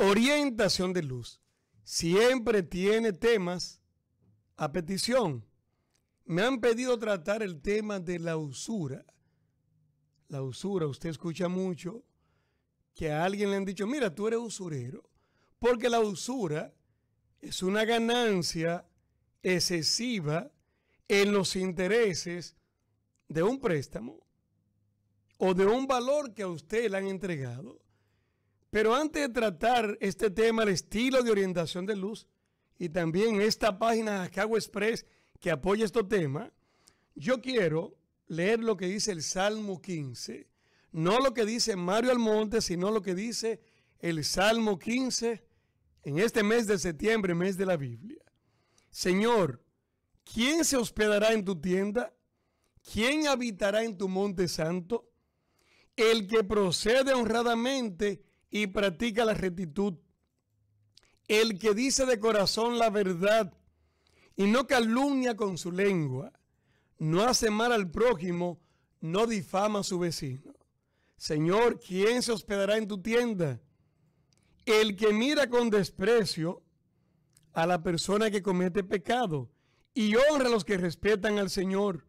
Orientación de Luz siempre tiene temas a petición. Me han pedido tratar el tema de la usura. La usura, usted escucha mucho que a alguien le han dicho, mira, tú eres usurero, porque la usura es una ganancia excesiva en los intereses de un préstamo o de un valor que a usted le han entregado. Pero antes de tratar este tema, el estilo de orientación de luz y también esta página Cago Express que apoya este tema, yo quiero leer lo que dice el Salmo 15, no lo que dice Mario Almonte, sino lo que dice el Salmo 15 en este mes de septiembre, mes de la Biblia. Señor, ¿quién se hospedará en tu tienda? ¿Quién habitará en tu monte santo? El que procede honradamente y practica la rectitud. El que dice de corazón la verdad y no calumnia con su lengua, no hace mal al prójimo, no difama a su vecino. Señor, ¿quién se hospedará en tu tienda? El que mira con desprecio a la persona que comete pecado y honra a los que respetan al Señor.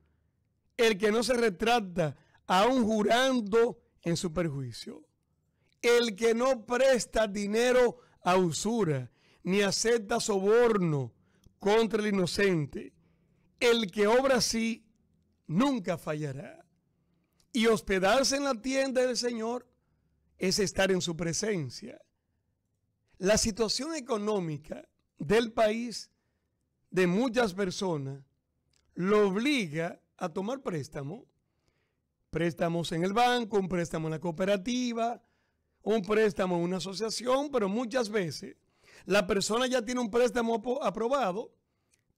El que no se retrata aun jurando en su perjuicio. El que no presta dinero a usura, ni acepta soborno contra el inocente, el que obra así, nunca fallará. Y hospedarse en la tienda del Señor es estar en su presencia. La situación económica del país de muchas personas lo obliga a tomar préstamo. Préstamos en el banco, un préstamo en la cooperativa, un préstamo en una asociación, pero muchas veces la persona ya tiene un préstamo aprobado,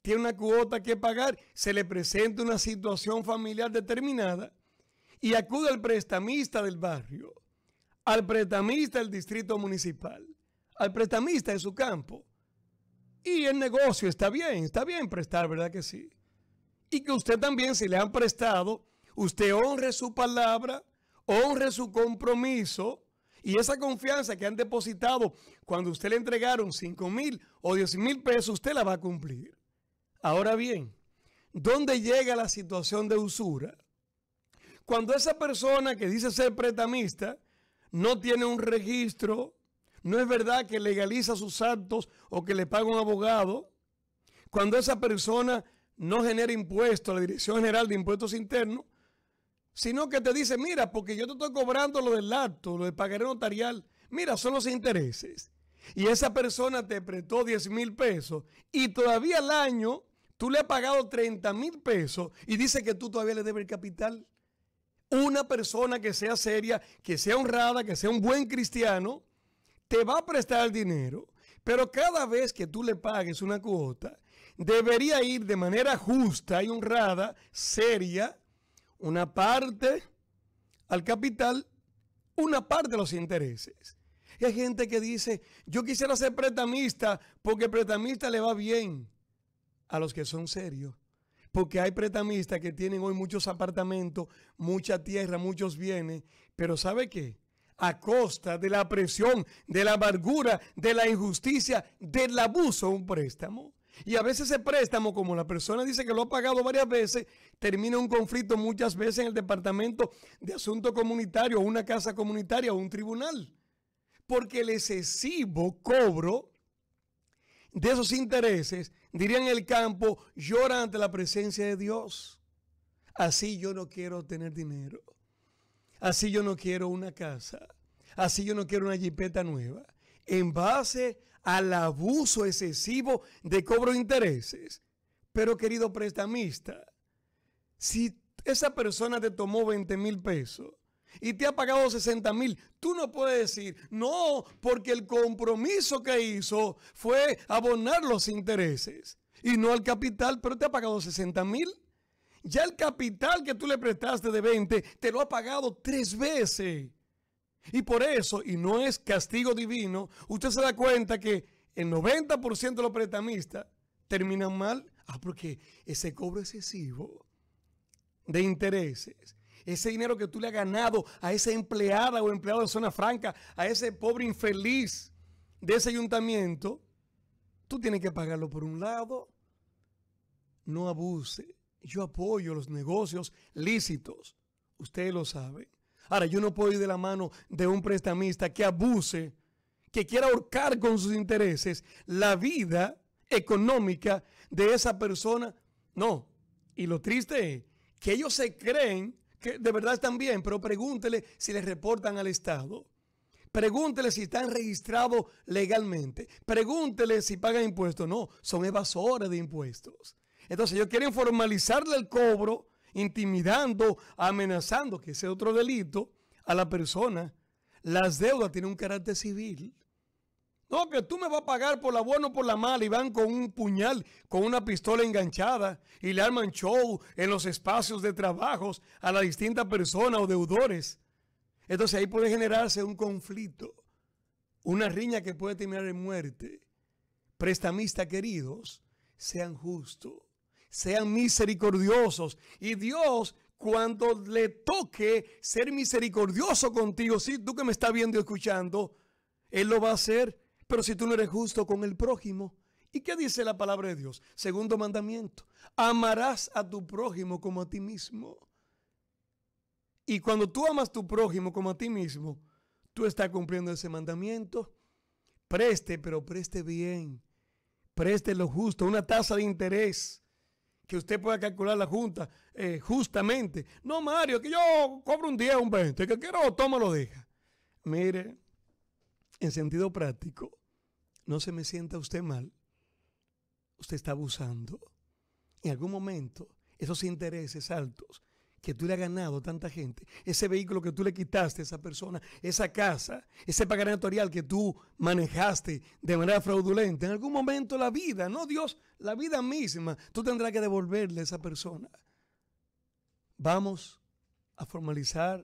tiene una cuota que pagar, se le presenta una situación familiar determinada y acude al prestamista del barrio, al prestamista del distrito municipal, al prestamista de su campo. Y el negocio está bien, está bien prestar, ¿verdad que sí? Y que usted también, si le han prestado, usted honre su palabra, honre su compromiso y esa confianza que han depositado cuando usted le entregaron 5 mil o 10 mil pesos, usted la va a cumplir. Ahora bien, ¿dónde llega la situación de usura? Cuando esa persona que dice ser pretamista no tiene un registro, no es verdad que legaliza sus actos o que le paga un abogado, cuando esa persona no genera impuestos a la Dirección General de Impuestos Internos, sino que te dice, mira, porque yo te estoy cobrando lo del acto, lo del pagaré notarial, mira, son los intereses. Y esa persona te prestó 10 mil pesos y todavía al año tú le has pagado 30 mil pesos y dice que tú todavía le debes el capital. Una persona que sea seria, que sea honrada, que sea un buen cristiano, te va a prestar el dinero, pero cada vez que tú le pagues una cuota, debería ir de manera justa y honrada, seria, una parte al capital, una parte a los intereses. hay gente que dice, yo quisiera ser pretamista porque el pretamista le va bien a los que son serios. Porque hay pretamistas que tienen hoy muchos apartamentos, mucha tierra, muchos bienes, pero ¿sabe qué? A costa de la presión, de la amargura, de la injusticia, del abuso, un préstamo. Y a veces ese préstamo, como la persona dice que lo ha pagado varias veces, termina un conflicto muchas veces en el departamento de asuntos comunitarios, una casa comunitaria o un tribunal. Porque el excesivo cobro de esos intereses, en el campo, llora ante la presencia de Dios. Así yo no quiero tener dinero. Así yo no quiero una casa. Así yo no quiero una jipeta nueva. En base al abuso excesivo de cobro de intereses. Pero querido prestamista, si esa persona te tomó 20 mil pesos y te ha pagado 60 mil, tú no puedes decir, no, porque el compromiso que hizo fue abonar los intereses y no al capital, pero te ha pagado 60 mil. Ya el capital que tú le prestaste de 20 te lo ha pagado tres veces. Y por eso, y no es castigo divino, usted se da cuenta que el 90% de los pretamistas terminan mal. Ah, porque ese cobro excesivo de intereses, ese dinero que tú le has ganado a esa empleada o empleado de zona franca, a ese pobre infeliz de ese ayuntamiento, tú tienes que pagarlo por un lado. No abuse. Yo apoyo los negocios lícitos. Ustedes lo saben. Ahora, yo no puedo ir de la mano de un prestamista que abuse, que quiera ahorcar con sus intereses la vida económica de esa persona. No. Y lo triste es que ellos se creen que de verdad están bien, pero pregúntele si les reportan al Estado. Pregúntele si están registrados legalmente. Pregúntele si pagan impuestos. No, son evasores de impuestos. Entonces ellos quieren formalizarle el cobro intimidando, amenazando, que ese otro delito, a la persona. Las deudas tienen un carácter civil. No, que tú me vas a pagar por la buena o por la mala y van con un puñal, con una pistola enganchada y le arman show en los espacios de trabajos a la distintas persona o deudores. Entonces ahí puede generarse un conflicto, una riña que puede terminar en muerte. Prestamistas queridos, sean justos sean misericordiosos. Y Dios, cuando le toque ser misericordioso contigo, si sí, tú que me estás viendo y escuchando, Él lo va a hacer. Pero si tú no eres justo con el prójimo, ¿y qué dice la palabra de Dios? Segundo mandamiento, amarás a tu prójimo como a ti mismo. Y cuando tú amas a tu prójimo como a ti mismo, tú estás cumpliendo ese mandamiento. Preste, pero preste bien. Preste lo justo, una tasa de interés que usted pueda calcular la junta eh, justamente. No, Mario, que yo cobro un 10, un 20, que quiero, toma, lo deja. Mire, en sentido práctico, no se me sienta usted mal. Usted está abusando. En algún momento, esos intereses altos que tú le has ganado a tanta gente, ese vehículo que tú le quitaste a esa persona, esa casa, ese pagaré notarial que tú manejaste de manera fraudulenta, en algún momento la vida, no Dios, la vida misma, tú tendrás que devolverle a esa persona. Vamos a formalizar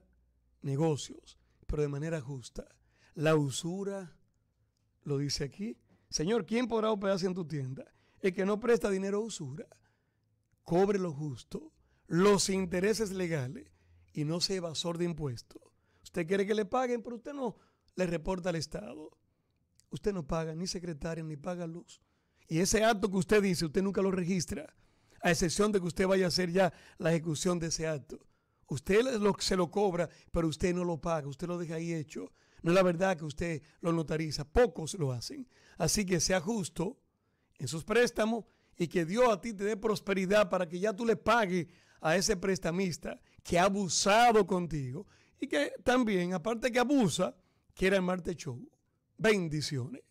negocios, pero de manera justa. La usura, lo dice aquí, Señor, ¿quién podrá operarse en tu tienda? El que no presta dinero a usura, cobre lo justo los intereses legales y no sea evasor de impuestos. Usted quiere que le paguen, pero usted no le reporta al Estado. Usted no paga ni secretaria ni paga luz. Y ese acto que usted dice, usted nunca lo registra, a excepción de que usted vaya a hacer ya la ejecución de ese acto. Usted lo, se lo cobra, pero usted no lo paga, usted lo deja ahí hecho. No es la verdad que usted lo notariza, pocos lo hacen. Así que sea justo en sus préstamos y que Dios a ti te dé prosperidad para que ya tú le pagues a ese prestamista que ha abusado contigo y que también, aparte que abusa, quiere armarte show. Bendiciones.